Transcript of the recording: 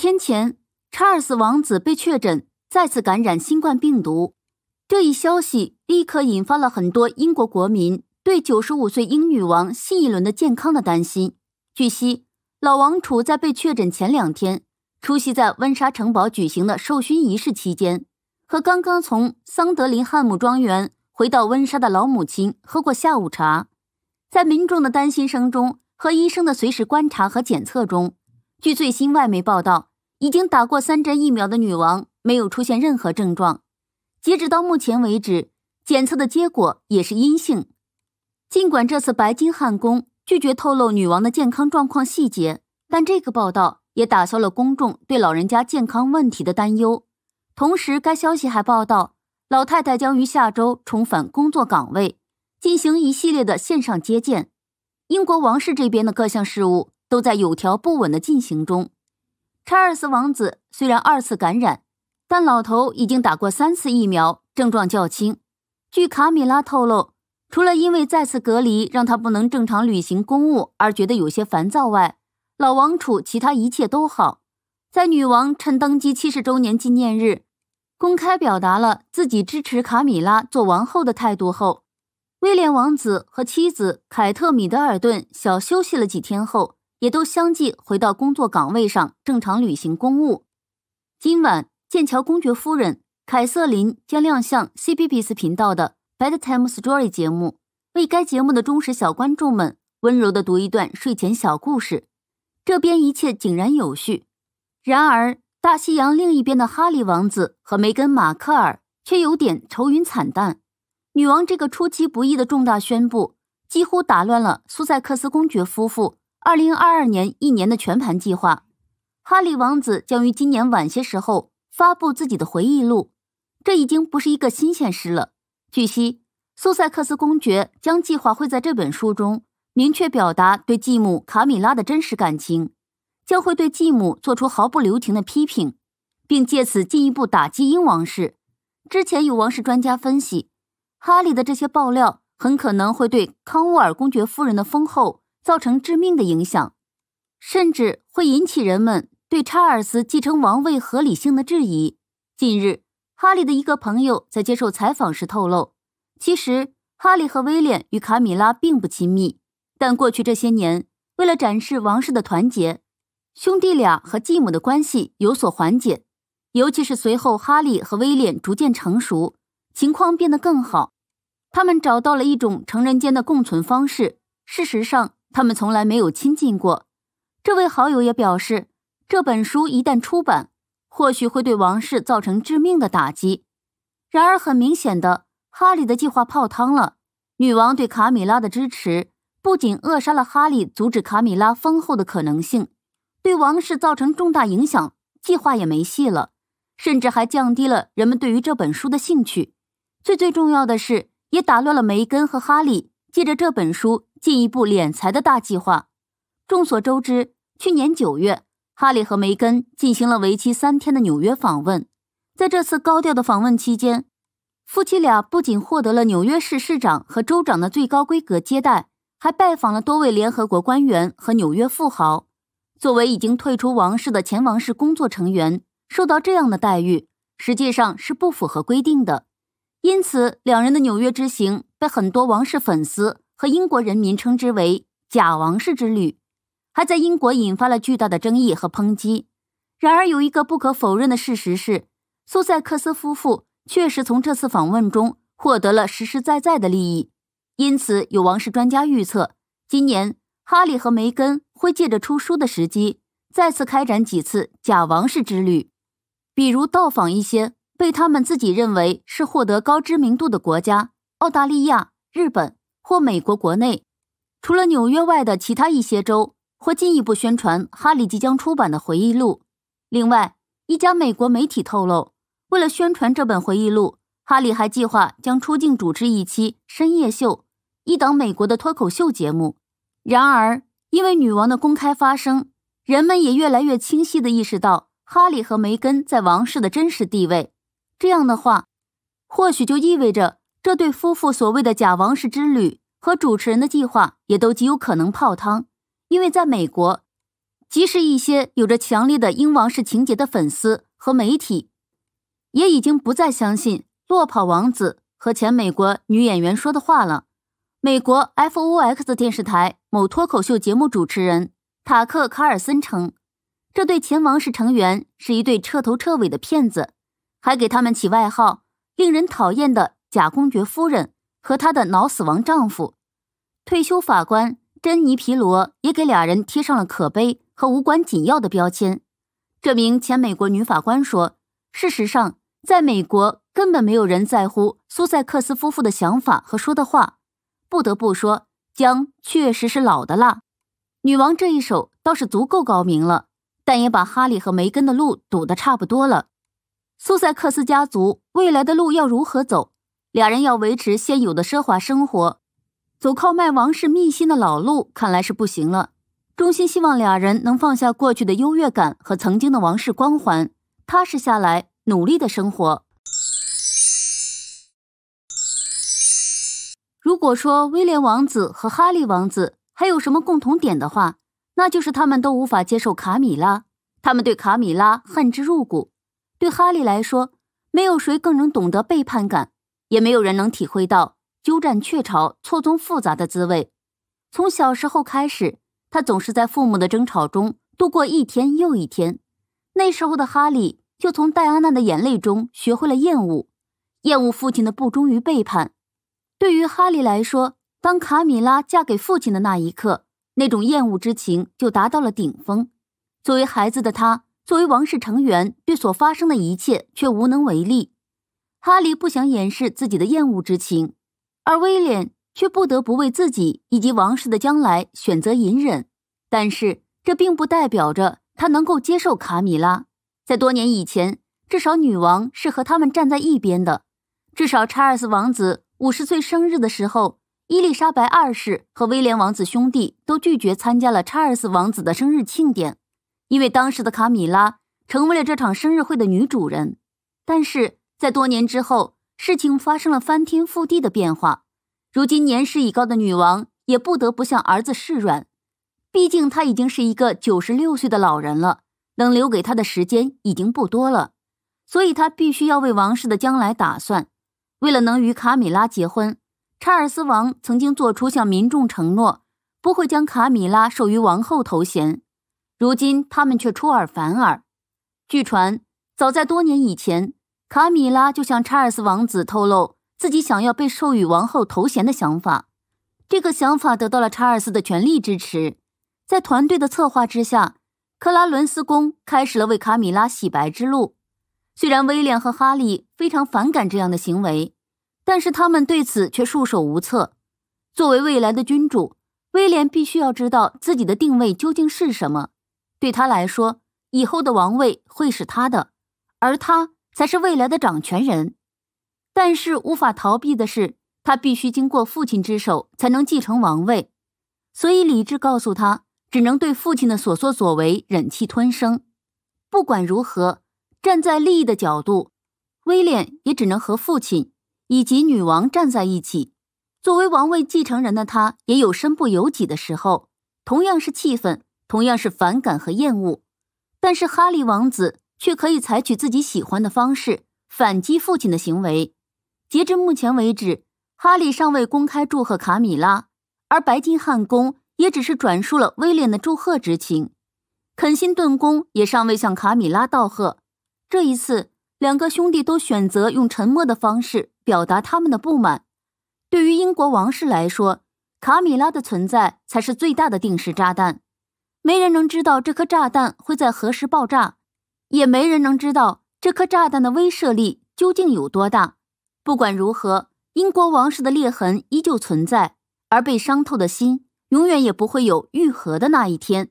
天前，查尔斯王子被确诊再次感染新冠病毒，这一消息立刻引发了很多英国国民对九十五岁英女王新一轮的健康的担心。据悉，老王储在被确诊前两天，出席在温莎城堡举行的授勋仪式期间，和刚刚从桑德林汉姆庄园回到温莎的老母亲喝过下午茶。在民众的担心声中和医生的随时观察和检测中，据最新外媒报道。已经打过三针疫苗的女王没有出现任何症状，截止到目前为止，检测的结果也是阴性。尽管这次白金汉宫拒绝透露女王的健康状况细节，但这个报道也打消了公众对老人家健康问题的担忧。同时，该消息还报道，老太太将于下周重返工作岗位，进行一系列的线上接见。英国王室这边的各项事务都在有条不紊的进行中。查尔斯王子虽然二次感染，但老头已经打过三次疫苗，症状较轻。据卡米拉透露，除了因为再次隔离让他不能正常履行公务而觉得有些烦躁外，老王储其他一切都好。在女王趁登基七十周年纪念日公开表达了自己支持卡米拉做王后的态度后，威廉王子和妻子凯特·米德尔顿小休息了几天后。也都相继回到工作岗位上正常履行公务。今晚，剑桥公爵夫人凯瑟琳将亮相 C B B S 频道的《Bedtime Story》节目，为该节目的忠实小观众们温柔的读一段睡前小故事。这边一切井然有序，然而大西洋另一边的哈利王子和梅根·马克尔却有点愁云惨淡。女王这个出其不意的重大宣布，几乎打乱了苏塞克斯公爵夫妇。二零二二年一年的全盘计划，哈利王子将于今年晚些时候发布自己的回忆录。这已经不是一个新鲜事了。据悉，苏塞克斯公爵将计划会在这本书中明确表达对继母卡米拉的真实感情，将会对继母做出毫不留情的批评，并借此进一步打击英王室。之前有王室专家分析，哈利的这些爆料很可能会对康沃尔公爵夫人的丰厚。造成致命的影响，甚至会引起人们对查尔斯继承王位合理性的质疑。近日，哈利的一个朋友在接受采访时透露，其实哈利和威廉与卡米拉并不亲密，但过去这些年，为了展示王室的团结，兄弟俩和继母的关系有所缓解。尤其是随后，哈利和威廉逐渐成熟，情况变得更好，他们找到了一种成人间的共存方式。事实上，他们从来没有亲近过。这位好友也表示，这本书一旦出版，或许会对王室造成致命的打击。然而，很明显的，哈利的计划泡汤了。女王对卡米拉的支持不仅扼杀了哈利阻止卡米拉封后的可能性，对王室造成重大影响，计划也没戏了，甚至还降低了人们对于这本书的兴趣。最最重要的是，也打乱了梅根和哈利借着这本书。进一步敛财的大计划。众所周知，去年九月，哈里和梅根进行了为期三天的纽约访问。在这次高调的访问期间，夫妻俩不仅获得了纽约市市长和州长的最高规格接待，还拜访了多位联合国官员和纽约富豪。作为已经退出王室的前王室工作成员，受到这样的待遇实际上是不符合规定的。因此，两人的纽约之行被很多王室粉丝。和英国人民称之为“假王室之旅”，还在英国引发了巨大的争议和抨击。然而，有一个不可否认的事实是，苏塞克斯夫妇确实从这次访问中获得了实实在在的利益。因此，有王室专家预测，今年哈利和梅根会借着出书的时机，再次开展几次“假王室之旅”，比如到访一些被他们自己认为是获得高知名度的国家，澳大利亚、日本。或美国国内，除了纽约外的其他一些州，或进一步宣传哈利即将出版的回忆录。另外，一家美国媒体透露，为了宣传这本回忆录，哈利还计划将出镜主持一期深夜秀，一档美国的脱口秀节目。然而，因为女王的公开发声，人们也越来越清晰的意识到哈利和梅根在王室的真实地位。这样的话，或许就意味着。这对夫妇所谓的“假王室之旅”和主持人的计划也都极有可能泡汤，因为在美国，即使一些有着强烈的英王室情节的粉丝和媒体，也已经不再相信落跑王子和前美国女演员说的话了。美国 FOX 电视台某脱口秀节目主持人塔克·卡尔森称，这对前王室成员是一对彻头彻尾的骗子，还给他们起外号“令人讨厌的”。假公爵夫人和她的脑死亡丈夫，退休法官珍妮·皮罗也给俩人贴上了可悲和无关紧要的标签。这名前美国女法官说：“事实上，在美国根本没有人在乎苏塞克斯夫妇的想法和说的话。”不得不说，姜确实是老的辣，女王这一手倒是足够高明了，但也把哈利和梅根的路堵得差不多了。苏塞克斯家族未来的路要如何走？俩人要维持现有的奢华生活，走靠卖王室秘辛的老路，看来是不行了。衷心希望俩人能放下过去的优越感和曾经的王室光环，踏实下来，努力的生活。如果说威廉王子和哈利王子还有什么共同点的话，那就是他们都无法接受卡米拉，他们对卡米拉恨之入骨。对哈利来说，没有谁更能懂得背叛感。也没有人能体会到鸠占鹊巢、错综复杂的滋味。从小时候开始，他总是在父母的争吵中度过一天又一天。那时候的哈利就从戴安娜的眼泪中学会了厌恶，厌恶父亲的不忠与背叛。对于哈利来说，当卡米拉嫁给父亲的那一刻，那种厌恶之情就达到了顶峰。作为孩子的他，作为王室成员，对所发生的一切却无能为力。哈利不想掩饰自己的厌恶之情，而威廉却不得不为自己以及王室的将来选择隐忍。但是，这并不代表着他能够接受卡米拉。在多年以前，至少女王是和他们站在一边的。至少查尔斯王子五十岁生日的时候，伊丽莎白二世和威廉王子兄弟都拒绝参加了查尔斯王子的生日庆典，因为当时的卡米拉成为了这场生日会的女主人。但是，在多年之后，事情发生了翻天覆地的变化。如今年事已高的女王也不得不向儿子示软，毕竟她已经是一个九十六岁的老人了，能留给他的时间已经不多了，所以他必须要为王室的将来打算。为了能与卡米拉结婚，查尔斯王曾经做出向民众承诺，不会将卡米拉授予王后头衔。如今他们却出尔反尔。据传，早在多年以前。卡米拉就向查尔斯王子透露自己想要被授予王后头衔的想法，这个想法得到了查尔斯的全力支持。在团队的策划之下，克拉伦斯宫开始了为卡米拉洗白之路。虽然威廉和哈利非常反感这样的行为，但是他们对此却束手无策。作为未来的君主，威廉必须要知道自己的定位究竟是什么。对他来说，以后的王位会是他的，而他。才是未来的掌权人，但是无法逃避的是，他必须经过父亲之手才能继承王位，所以理智告诉他，只能对父亲的所作所为忍气吞声。不管如何，站在利益的角度，威廉也只能和父亲以及女王站在一起。作为王位继承人的他，也有身不由己的时候。同样是气愤，同样是反感和厌恶，但是哈利王子。却可以采取自己喜欢的方式反击父亲的行为。截至目前为止，哈利尚未公开祝贺卡米拉，而白金汉宫也只是转述了威廉的祝贺之情。肯辛顿宫也尚未向卡米拉道贺。这一次，两个兄弟都选择用沉默的方式表达他们的不满。对于英国王室来说，卡米拉的存在才是最大的定时炸弹。没人能知道这颗炸弹会在何时爆炸。也没人能知道这颗炸弹的威慑力究竟有多大。不管如何，英国王室的裂痕依旧存在，而被伤透的心永远也不会有愈合的那一天。